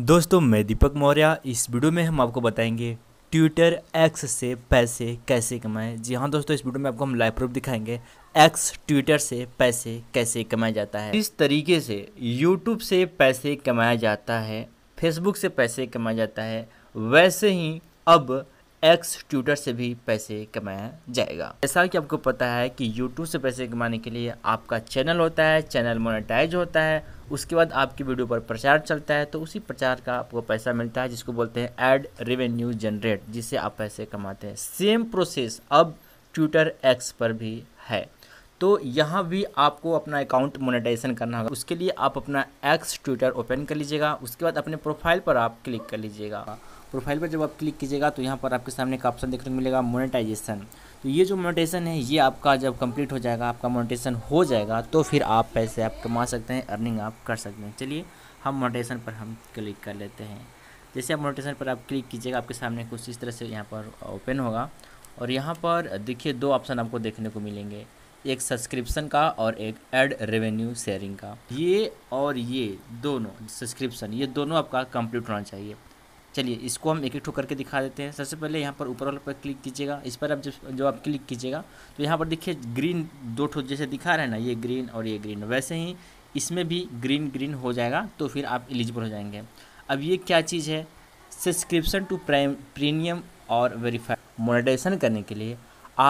दोस्तों मैं दीपक मौर्य इस वीडियो में हम आपको बताएंगे ट्विटर एक्स से पैसे कैसे कमाएं जी हाँ दोस्तों इस वीडियो में आपको हम लाइव प्रूफ दिखाएंगे एक्स ट्विटर से पैसे कैसे कमाया जाता है इस तरीके से यूट्यूब से पैसे कमाया जाता है फेसबुक से पैसे कमाया जाता है वैसे ही अब एक्स ट्विटर से भी पैसे कमाया जाएगा जैसा कि आपको पता है कि यूट्यूब से पैसे कमाने के लिए आपका चैनल होता है चैनल मोनेटाइज होता है उसके बाद आपकी वीडियो पर प्रचार चलता है तो उसी प्रचार का आपको पैसा मिलता है जिसको बोलते हैं एड रेवेन्यू जनरेट जिससे आप पैसे कमाते हैं सेम प्रोसेस अब ट्विटर एक्स पर भी है तो यहाँ भी आपको अपना अकाउंट मोनेटाइजेशन करना होगा उसके लिए आप अपना एक्स ट्विटर ओपन कर लीजिएगा उसके बाद अपने प्रोफाइल पर आप क्लिक कर लीजिएगा प्रोफाइल पर जब आप क्लिक कीजिएगा तो यहाँ पर आपके सामने एक ऑप्शन देखने को मिलेगा मोनेटाइजेशन तो ये जो मोनेटेशन है ये आपका जब कंप्लीट हो जाएगा आपका मोनेटेशन हो जाएगा तो फिर आप पैसे आप कमा सकते हैं अर्निंग आप कर सकते हैं चलिए हम मोनेटेशन पर हम क्लिक कर लेते हैं जैसे आप मोनेटेशन पर आप क्लिक कीजिएगा आपके सामने कुछ इस तरह से यहाँ पर ओपन होगा और यहाँ पर देखिए दो ऑप्शन आपको देखने को मिलेंगे एक सब्सक्रिप्शन का और एक एड रेवेन्यू शेयरिंग का ये और ये दोनों सब्सक्रिप्शन ये दोनों आपका कंप्लीट होना चाहिए चलिए इसको हम एक एक ठो करके दिखा देते हैं सबसे पहले यहाँ पर ऊपर वाले पर क्लिक कीजिएगा इस पर आप जब जो आप क्लिक कीजिएगा तो यहाँ पर देखिए ग्रीन दो ठो जैसे दिखा रहे हैं ना ये ग्रीन और ये ग्रीन वैसे ही इसमें भी ग्रीन ग्रीन हो जाएगा तो फिर आप एलिजिबल हो जाएंगे अब ये क्या चीज़ है सब्सक्रिप्शन टू प्रीमियम और वेरीफाइड मोनिटाइजेशन करने के लिए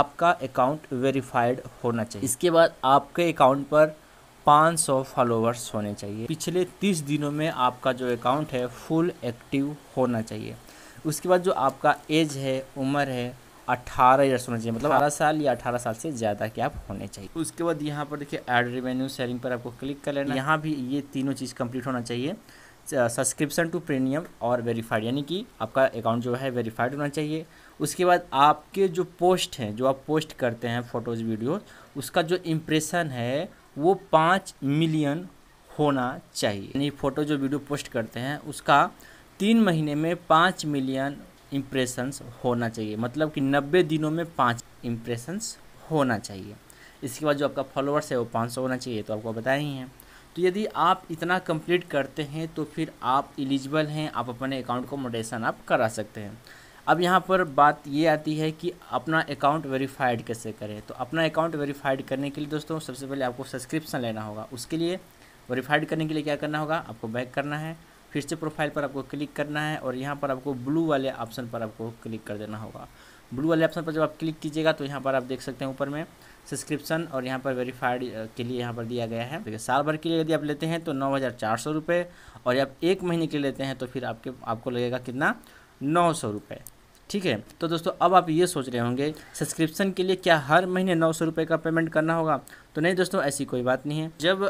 आपका अकाउंट वेरीफाइड होना चाहिए इसके बाद आपके अकाउंट पर 500 फॉलोवर्स होने चाहिए पिछले 30 दिनों में आपका जो अकाउंट है फुल एक्टिव होना चाहिए उसके बाद जो आपका एज है उम्र है अठारह ईयर्स होना चाहिए मतलब अठारह साल या अठारह साल से ज़्यादा के आप होने चाहिए उसके बाद यहाँ पर देखिए एड रेवेन्यू शेयरिंग पर आपको क्लिक कर लेना यहाँ भी ये तीनों चीज़ कंप्लीट होना चाहिए सब्सक्रिप्शन टू प्रीमियम और वेरीफाइड यानी कि आपका अकाउंट जो है वेरीफाइड होना चाहिए उसके बाद आपके जो पोस्ट हैं जो आप पोस्ट करते हैं फ़ोटोज़ वीडियो उसका जो इम्प्रेशन है वो पाँच मिलियन होना चाहिए यानी फ़ोटो जो वीडियो पोस्ट करते हैं उसका तीन महीने में पाँच मिलियन इम्प्रेशंस होना चाहिए मतलब कि नब्बे दिनों में पाँच इम्प्रेशंस होना चाहिए इसके बाद जो आपका फॉलोअर्स है वो पाँच सौ होना चाहिए तो आपको बताए ही हैं तो यदि आप इतना कंप्लीट करते हैं तो फिर आप इलिजिबल हैं आप अपने अकाउंट को मोडेशन आप करा सकते हैं अब यहाँ पर बात ये आती है कि अपना अकाउंट वेरीफाइड कैसे करें तो अपना अकाउंट वेरीफाइड करने के लिए दोस्तों सबसे पहले आपको सब्सक्रिप्शन लेना होगा उसके लिए वेरीफाइड करने के लिए क्या करना होगा आपको बैक करना है फिर से प्रोफाइल पर आपको क्लिक करना है और यहाँ पर आपको ब्लू वाले ऑप्शन पर आपको क्लिक कर देना होगा ब्लू वाले ऑप्शन पर जब आप क्लिक कीजिएगा तो यहाँ पर आप देख सकते हैं ऊपर में सब्सक्रिप्शन और यहाँ पर वेरीफाइड के लिए यहाँ पर दिया गया है देखिए साल भर के लिए यदि आप लेते हैं तो नौ हज़ार चार सौ रुपये और आप एक महीने के लिए लेते हैं तो फिर आपके आपको लगेगा कितना नौ सौ रुपये ठीक है तो दोस्तों अब आप ये सोच रहे होंगे सब्सक्रिप्शन के लिए क्या हर महीने नौ सौ रुपये का पेमेंट करना होगा तो नहीं दोस्तों ऐसी कोई बात नहीं है जब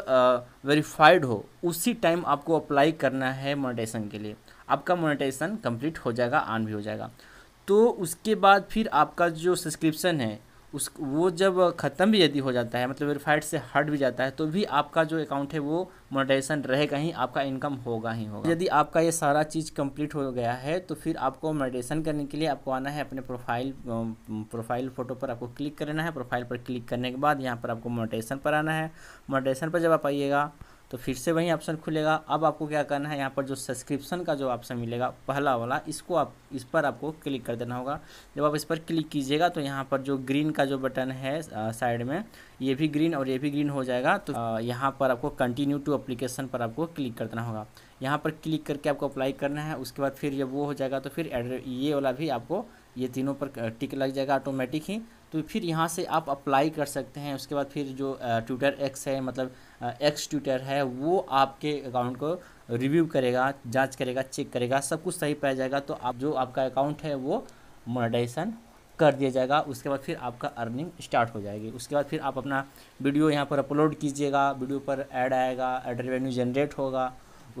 वेरीफाइड हो उसी टाइम आपको अप्लाई करना है मोनेटाइजेशन के लिए आपका मोनेटाइजेशन कंप्लीट हो जाएगा ऑन भी हो जाएगा तो उसके बाद फिर आपका जो सब्सक्रिप्शन है उस वो जब ख़त्म भी यदि हो जाता है मतलब वेरीफाइड से हट भी जाता है तो भी आपका जो अकाउंट है वो मोनेटाइजेशन रहेगा ही आपका इनकम होगा ही होगा यदि आपका ये सारा चीज़ कंप्लीट हो गया है तो फिर आपको मोनेटाइजेशन करने के लिए आपको आना है अपने प्रोफाइल प्रोफाइल फ़ोटो पर आपको क्लिक करना है प्रोफाइल पर क्लिक करने के बाद यहाँ पर आपको मोनेटाइजेशन पर आना है मोनेटाइजेशन पर जब आप आइएगा तो फिर से वही ऑप्शन खुलेगा अब आपको क्या करना है यहाँ पर जो सब्सक्रिप्शन का जो ऑप्शन मिलेगा पहला वाला इसको आप इस पर आपको क्लिक कर देना होगा जब आप इस पर क्लिक कीजिएगा तो यहाँ पर जो ग्रीन का जो बटन है साइड में ये भी ग्रीन और ये भी ग्रीन हो जाएगा तो यहाँ पर आपको कंटिन्यू टू अप्लीकेशन पर आपको क्लिक कर देना होगा यहाँ पर क्लिक करके आपको अप्लाई करना है उसके बाद फिर जब वो हो जाएगा तो फिर ये वाला भी आपको ये तीनों पर टिक लग जाएगा ऑटोमेटिक ही तो फिर यहाँ से आप अप्लाई कर सकते हैं उसके बाद फिर जो ट्विटर एक्स है मतलब एक्स ट्विटर है वो आपके अकाउंट को रिव्यू करेगा जांच करेगा चेक करेगा सब कुछ सही पाया जाएगा तो आप जो आपका अकाउंट है वो मोनेटाइजेशन कर दिया जाएगा उसके बाद फिर आपका अर्निंग स्टार्ट हो जाएगी उसके बाद फिर आप अपना वीडियो यहाँ पर अपलोड कीजिएगा वीडियो पर ऐड आएगा एड रेवेन्यू जनरेट होगा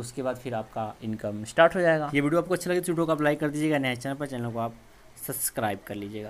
उसके बाद फिर आपका इनकम स्टार्ट हो जाएगा ये वीडियो आपको अच्छा लगे तो वीडियो को आप लाइक कर दीजिएगा नए चैनल पर चैनल को आप सब्सक्राइब कर लीजिएगा